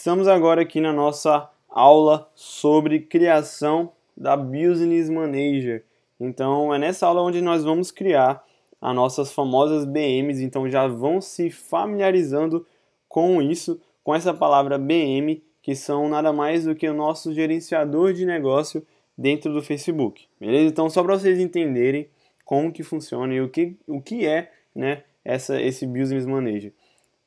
Estamos agora aqui na nossa aula sobre criação da Business Manager. Então, é nessa aula onde nós vamos criar as nossas famosas BMs. Então, já vão se familiarizando com isso, com essa palavra BM, que são nada mais do que o nosso gerenciador de negócio dentro do Facebook. Beleza? Então, só para vocês entenderem como que funciona e o que, o que é né, essa, esse Business Manager.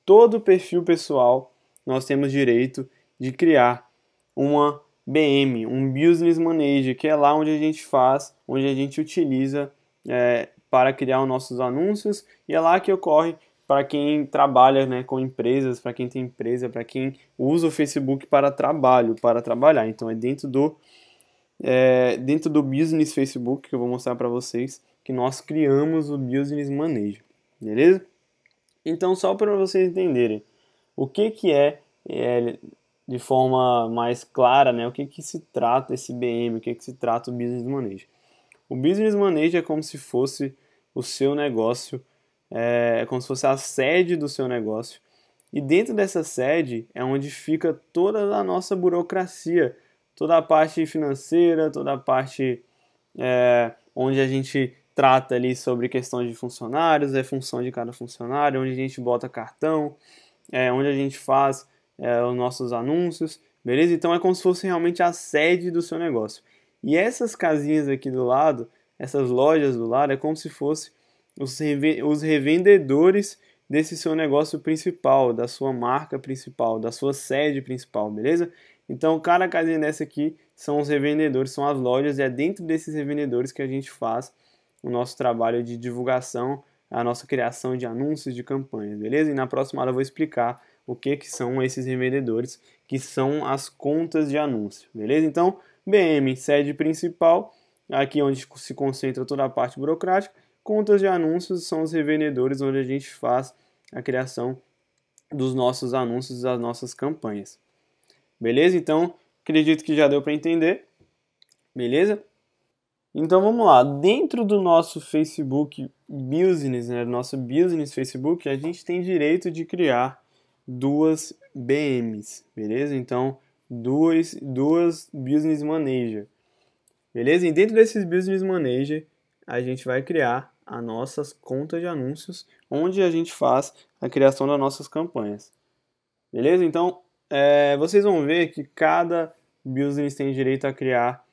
Todo perfil pessoal nós temos direito de criar uma BM, um Business Manager, que é lá onde a gente faz, onde a gente utiliza é, para criar os nossos anúncios e é lá que ocorre para quem trabalha né, com empresas, para quem tem empresa, para quem usa o Facebook para trabalho, para trabalhar. Então é dentro do é, dentro do Business Facebook que eu vou mostrar para vocês que nós criamos o Business Manager, beleza? Então só para vocês entenderem, o que, que é, é de forma mais clara, né, o que, que se trata esse BM, o que, que se trata o Business Manager. O Business Manager é como se fosse o seu negócio, é, é como se fosse a sede do seu negócio, e dentro dessa sede é onde fica toda a nossa burocracia, toda a parte financeira, toda a parte é, onde a gente trata ali sobre questões de funcionários, é função de cada funcionário, onde a gente bota cartão, é, onde a gente faz é, os nossos anúncios, beleza? Então é como se fosse realmente a sede do seu negócio. E essas casinhas aqui do lado, essas lojas do lado, é como se fosse os, os revendedores desse seu negócio principal, da sua marca principal, da sua sede principal, beleza? Então, cada casinha dessa aqui são os revendedores, são as lojas, e é dentro desses revendedores que a gente faz o nosso trabalho de divulgação, a nossa criação de anúncios de campanhas, beleza? E na próxima aula eu vou explicar o que, que são esses revendedores, que são as contas de anúncio, beleza? Então, BM, sede principal, aqui é onde se concentra toda a parte burocrática, contas de anúncios são os revendedores onde a gente faz a criação dos nossos anúncios, das nossas campanhas. Beleza? Então, acredito que já deu para entender. Beleza? Então vamos lá, dentro do nosso Facebook Business, né, nosso Business Facebook, a gente tem direito de criar duas BMs, beleza? Então, duas, duas Business Manager, beleza? E dentro desses Business Manager, a gente vai criar as nossas contas de anúncios, onde a gente faz a criação das nossas campanhas, beleza? Então, é, vocês vão ver que cada Business tem direito a criar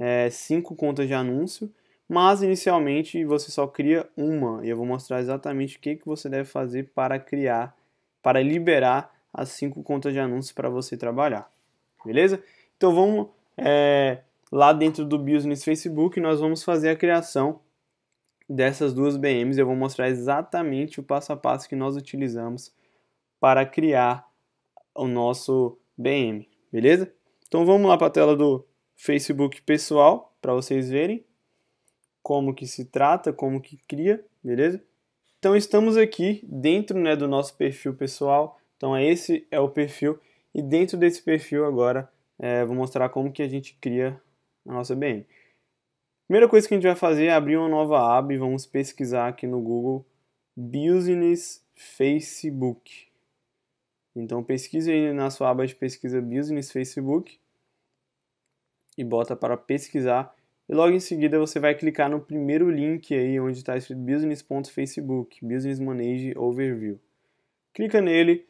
é, cinco contas de anúncio, mas inicialmente você só cria uma. E eu vou mostrar exatamente o que, que você deve fazer para criar, para liberar as cinco contas de anúncio para você trabalhar. Beleza? Então vamos é, lá dentro do Business Facebook, nós vamos fazer a criação dessas duas BMs. Eu vou mostrar exatamente o passo a passo que nós utilizamos para criar o nosso BM. Beleza? Então vamos lá para a tela do Facebook pessoal para vocês verem como que se trata, como que cria, beleza? Então estamos aqui dentro né, do nosso perfil pessoal. Então esse é o perfil e dentro desse perfil agora é, vou mostrar como que a gente cria a nossa BM. Primeira coisa que a gente vai fazer é abrir uma nova aba e vamos pesquisar aqui no Google Business Facebook. Então pesquise aí na sua aba de pesquisa Business Facebook e bota para pesquisar e logo em seguida você vai clicar no primeiro link aí onde está escrito business.facebook, Business Manage Overview. Clica nele.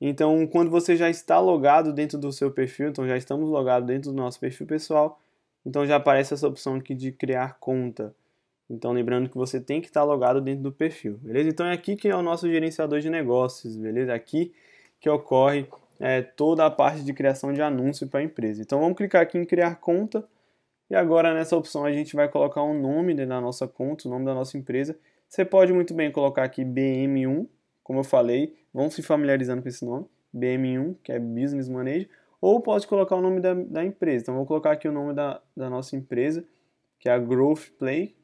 Então, quando você já está logado dentro do seu perfil, então já estamos logados dentro do nosso perfil pessoal, então já aparece essa opção aqui de criar conta. Então, lembrando que você tem que estar logado dentro do perfil, beleza? Então, é aqui que é o nosso gerenciador de negócios, beleza? É aqui que ocorre é, toda a parte de criação de anúncio para a empresa. Então vamos clicar aqui em criar conta e agora nessa opção a gente vai colocar o um nome né, na nossa conta, o nome da nossa empresa. Você pode muito bem colocar aqui BM1, como eu falei, vão se familiarizando com esse nome, BM1, que é Business Manager, ou pode colocar o nome da, da empresa. Então vou colocar aqui o nome da, da nossa empresa, que é a Growth Play,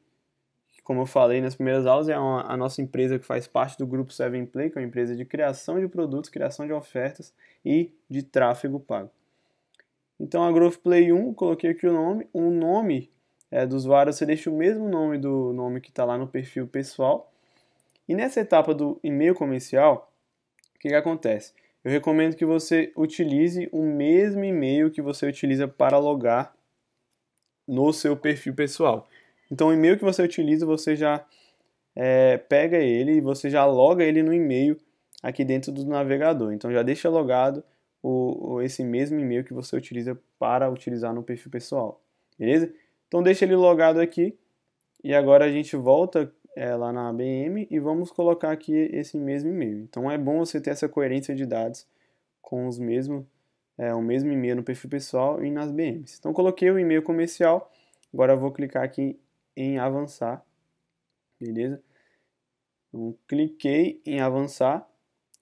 que, como eu falei nas primeiras aulas, é uma, a nossa empresa que faz parte do grupo Seven Play, que é uma empresa de criação de produtos, criação de ofertas e de tráfego pago. Então a Growth Play 1, coloquei aqui o nome, o um nome é, dos usuários, você deixa o mesmo nome do nome que está lá no perfil pessoal. E nessa etapa do e-mail comercial, o que, que acontece? Eu recomendo que você utilize o mesmo e-mail que você utiliza para logar no seu perfil pessoal. Então, o e-mail que você utiliza, você já é, pega ele e você já loga ele no e-mail aqui dentro do navegador. Então, já deixa logado o, o esse mesmo e-mail que você utiliza para utilizar no perfil pessoal. Beleza? Então, deixa ele logado aqui. E agora a gente volta é, lá na ABM e vamos colocar aqui esse mesmo e-mail. Então, é bom você ter essa coerência de dados com os mesmos, é, eh, o mesmo e-mail no perfil pessoal e nas BMs. Então, coloquei o e-mail comercial. Agora eu vou clicar aqui em avançar, beleza? Então, cliquei em avançar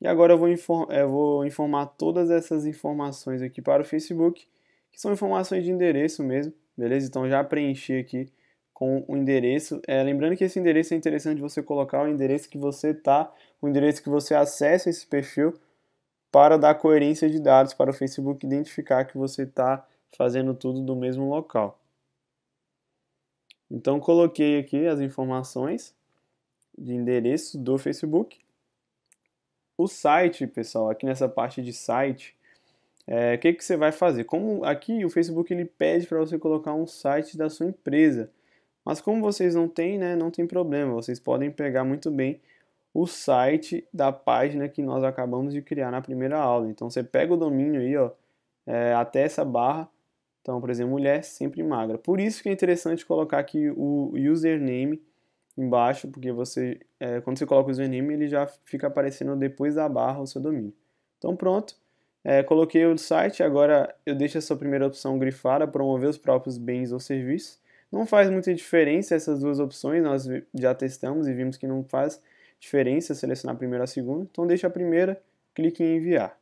e agora eu vou, inform eu eh, vou informar todas essas informações aqui para o Facebook, que são informações de endereço mesmo, beleza? Então já preenchi aqui com o endereço. É, lembrando que esse endereço é interessante você colocar o endereço que você está, o endereço que você acessa esse perfil para dar coerência de dados para o Facebook identificar que você está fazendo tudo do mesmo local. Então coloquei aqui as informações de endereço do Facebook. O site, pessoal, aqui nessa parte de site, é, o é, que, que você vai fazer? Como aqui o Facebook ele pede para você colocar um site da sua empresa, mas como vocês não têm, né, não tem problema. Vocês podem pegar muito bem o site da página que nós acabamos de criar na primeira aula. Então você pega o domínio aí, ó, é, até essa barra então, por exemplo, mulher sempre magra. Por isso que é interessante colocar aqui o username embaixo, porque você, é, quando você coloca o username, ele já fica aparecendo depois da barra o seu domínio. Então pronto, é, coloquei o site, agora eu deixo essa primeira opção grifada, promover os próprios bens ou serviços. Não faz muita diferença essas duas opções, nós já testamos e vimos que não faz diferença selecionar a primeira ou a segunda. Então deixa a primeira, clique em enviar.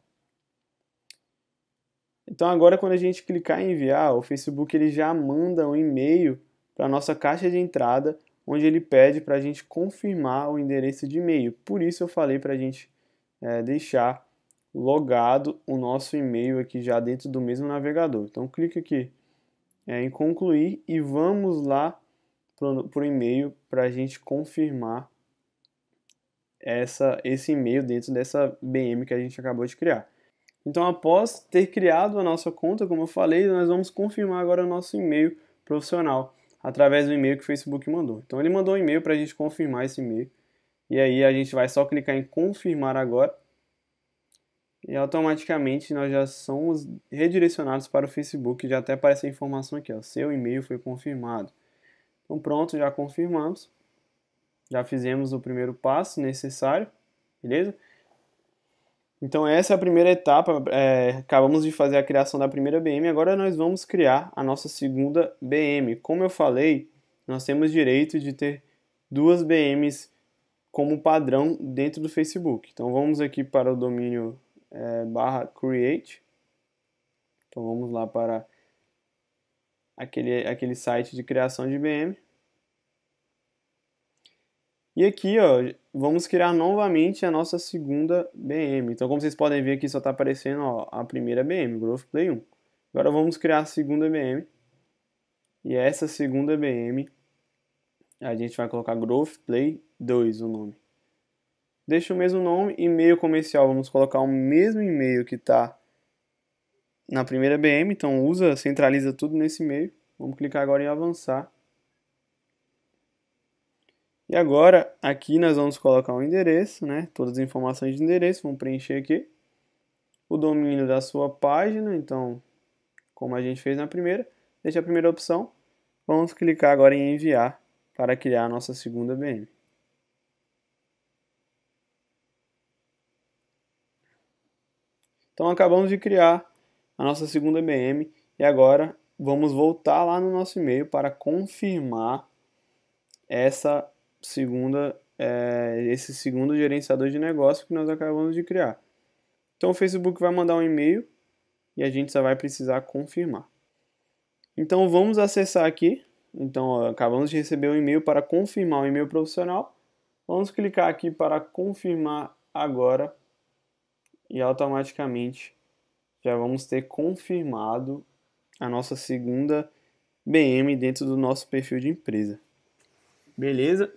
Então agora quando a gente clicar em enviar, o Facebook ele já manda um e-mail para a nossa caixa de entrada, onde ele pede para a gente confirmar o endereço de e-mail. Por isso eu falei para a gente é, deixar logado o nosso e-mail aqui já dentro do mesmo navegador. Então clica aqui é, em concluir e vamos lá para o e-mail para a gente confirmar essa, esse e-mail dentro dessa BM que a gente acabou de criar. Então, após ter criado a nossa conta, como eu falei, nós vamos confirmar agora o nosso e-mail profissional através do e-mail que o Facebook mandou. Então, ele mandou um e-mail para a gente confirmar esse e-mail. E aí, a gente vai só clicar em confirmar agora. E automaticamente nós já somos redirecionados para o Facebook. Já até aparece a informação aqui: ó, seu e-mail foi confirmado. Então, pronto, já confirmamos. Já fizemos o primeiro passo necessário, beleza? Então essa é a primeira etapa, é, acabamos de fazer a criação da primeira BM, agora nós vamos criar a nossa segunda BM. Como eu falei, nós temos direito de ter duas BMs como padrão dentro do Facebook. Então vamos aqui para o domínio é, barra create. Então vamos lá para aquele, aquele site de criação de BM. E aqui, ó, vamos criar novamente a nossa segunda BM. Então, como vocês podem ver aqui, só está aparecendo ó, a primeira BM, Growth Play 1. Agora vamos criar a segunda BM. E essa segunda BM, a gente vai colocar Growth Play 2 o nome. Deixa o mesmo nome, e-mail comercial, vamos colocar o mesmo e-mail que está na primeira BM. Então, usa, centraliza tudo nesse e-mail. Vamos clicar agora em avançar. E agora, aqui nós vamos colocar o um endereço, né? Todas as informações de endereço, vamos preencher aqui. O domínio da sua página, então, como a gente fez na primeira, deixa a primeira opção. Vamos clicar agora em enviar para criar a nossa segunda BM. Então acabamos de criar a nossa segunda BM e agora vamos voltar lá no nosso e-mail para confirmar essa segunda, é, esse segundo gerenciador de negócio que nós acabamos de criar. Então o Facebook vai mandar um e-mail e a gente só vai precisar confirmar. Então vamos acessar aqui. Então ó, acabamos de receber um e-mail para confirmar o e-mail profissional. Vamos clicar aqui para confirmar agora e automaticamente já vamos ter confirmado a nossa segunda BM dentro do nosso perfil de empresa. Beleza?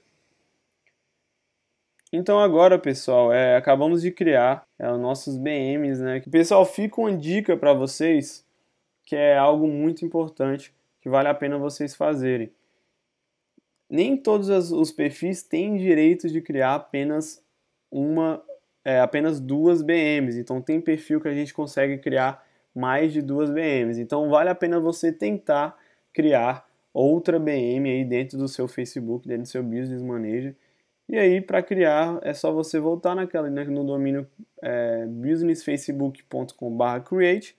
Então agora, pessoal, é, acabamos de criar é, os nossos BMs, né? Pessoal, fica uma dica para vocês que é algo muito importante que vale a pena vocês fazerem. Nem todos os perfis têm direito de criar apenas uma, é, apenas duas BMs. Então tem perfil que a gente consegue criar mais de duas BMs. Então vale a pena você tentar criar outra BM aí dentro do seu Facebook, dentro do seu business manager e aí, para criar, é só você voltar naquela, né, no domínio é, businessfacebook.com.br create,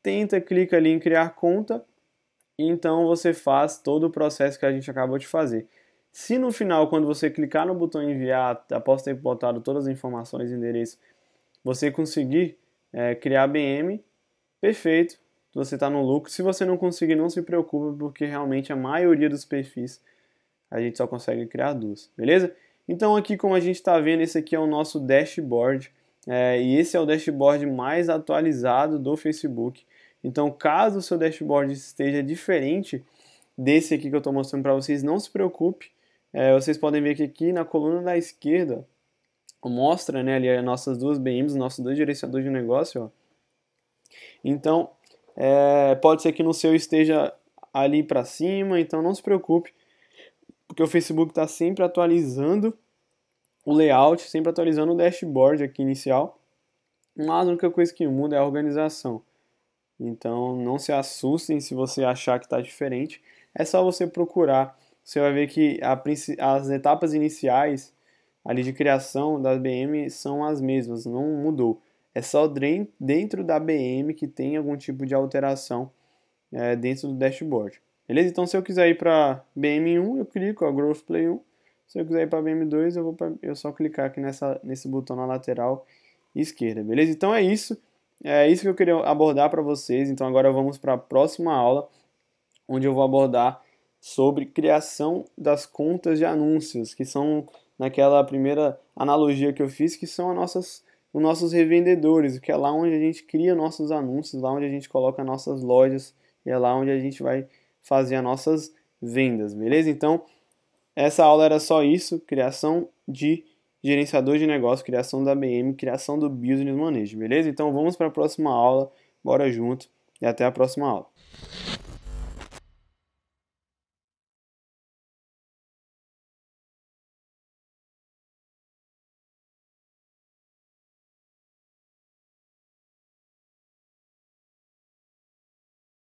tenta, clica ali em criar conta, e então você faz todo o processo que a gente acabou de fazer. Se no final, quando você clicar no botão enviar, após ter botado todas as informações e endereço, você conseguir é, criar BM, perfeito, você está no lucro. Se você não conseguir, não se preocupe, porque realmente a maioria dos perfis a gente só consegue criar duas, beleza? Então aqui como a gente está vendo, esse aqui é o nosso dashboard é, e esse é o dashboard mais atualizado do Facebook. Então caso o seu dashboard esteja diferente desse aqui que eu estou mostrando para vocês, não se preocupe. É, vocês podem ver que aqui na coluna da esquerda mostra né, ali as nossas duas BMs, nossos dois direcionadores de negócio. Ó. Então, é, pode ser que no seu esteja ali para cima, então não se preocupe porque o Facebook está sempre atualizando o layout, sempre atualizando o dashboard aqui inicial, mas a única coisa que muda é a organização. Então não se assustem se você achar que está diferente, é só você procurar. Você vai ver que a, as etapas iniciais ali de criação da BM são as mesmas, não mudou. É só dentro da BM que tem algum tipo de alteração é, dentro do dashboard. Beleza? Então se eu quiser ir para BM1, eu clico, ó, Growth Play 1. Se eu quiser ir para BM2, eu vou pra, eu só clicar aqui nessa, nesse botão na lateral esquerda, beleza? Então é isso. É isso que eu queria abordar para vocês. Então agora vamos para a próxima aula, onde eu vou abordar sobre criação das contas de anúncios, que são naquela primeira analogia que eu fiz, que são as nossas os nossos revendedores, que é lá onde a gente cria nossos anúncios, lá onde a gente coloca nossas lojas, e é lá onde a gente vai fazer as nossas vendas, beleza? Então, essa aula era só isso, criação de gerenciador de negócio, criação da BM, criação do Business Management, beleza? Então, vamos para a próxima aula, bora junto e até a próxima aula.